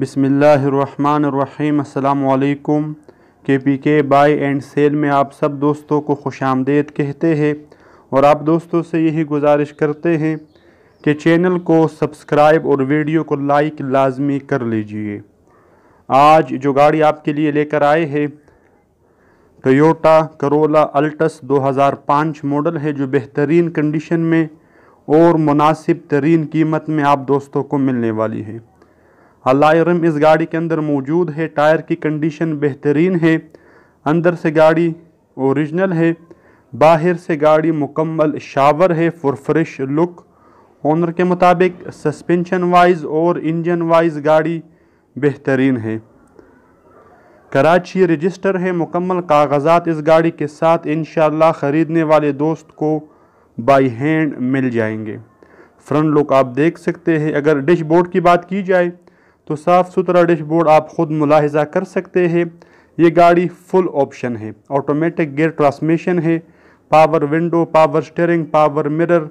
बिसमीम् के पी के by and cell में आप सब दोस्तों को खुश आमदेद कहते हैं और आप दोस्तों से यही गुजारिश करते हैं कि चैनल को सब्सक्राइब और वीडियो को लाइक लाजमी कर लीजिए आज जो गाड़ी आपके लिए लेकर आए हैं टोयोटा करोला अल्टस 2005 मॉडल है जो बेहतरीन कंडीशन में और मुनासिब तरीन कीमत में आप दोस्तों को मिलने वाली है अलायरम इस गाड़ी के अंदर मौजूद है टायर की कंडीशन बेहतरीन है अंदर से गाड़ी ओरिजिनल है बाहर से गाड़ी मुकम्मल शावर है फुरफ्रेश फ्रेश लुक ऑनर के मुताबिक सस्पेंशन वाइज और इंजन वाइज गाड़ी बेहतरीन है कराची रजिस्टर है मुकम्मल कागजात इस गाड़ी के साथ इन ख़रीदने वाले दोस्त को बाई हैंड मिल जाएंगे फ्रंट लुक आप देख सकते हैं अगर डिशबोर्ड की बात की जाए तो साफ़ सुथरा डैशबोर्ड आप ख़ुद मुलाहजा कर सकते हैं ये गाड़ी फुल ऑप्शन है ऑटोमेटिक गियर ट्रांसमिशन है power window power steering power mirror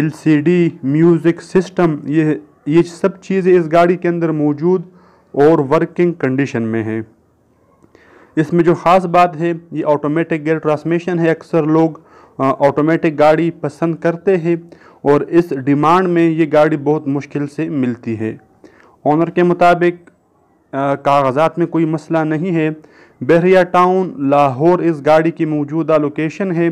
LCD music system ये ये सब चीज़ें इस गाड़ी के अंदर मौजूद और वर्किंग कंडीशन में है इसमें जो ख़ास बात है ये ऑटोमेटिक गियर ट्रांसमिशन है अक्सर लोग ऑटोमेटिक गाड़ी पसंद करते हैं और इस डिमांड में ये गाड़ी बहुत मुश्किल से मिलती है ऑनर के मुताबिक कागजात में कोई मसला नहीं है बहरिया टाउन लाहौर इस गाड़ी की मौजूदा लोकेशन है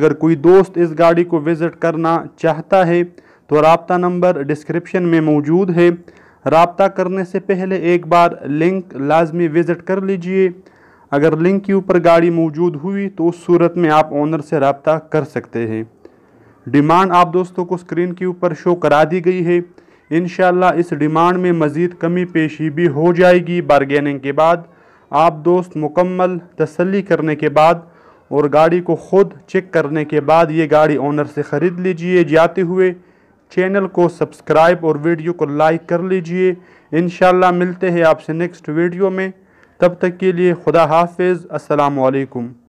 अगर कोई दोस्त इस गाड़ी को विज़िट करना चाहता है तो रबता नंबर डिस्क्रिप्शन में मौजूद है रबता करने से पहले एक बार लिंक लाजमी विज़िट कर लीजिए अगर लिंक के ऊपर गाड़ी मौजूद हुई तो उस सूरत में आप ऑनर से रबता कर सकते हैं डिमांड आप दोस्तों को स्क्रीन के ऊपर शो करा दी गई है इन इस डिमांड में मज़ीद कमी पेशी भी हो जाएगी बारगेनिंग के बाद आप दोस्त मुकम्मल तसली करने के बाद और गाड़ी को ख़ुद चेक करने के बाद ये गाड़ी ओनर से ख़रीद लीजिए जाते हुए चैनल को सब्सक्राइब और वीडियो को लाइक कर लीजिए इन मिलते हैं आपसे नेक्स्ट वीडियो में तब तक के लिए खुदा हाफिज़ असलकम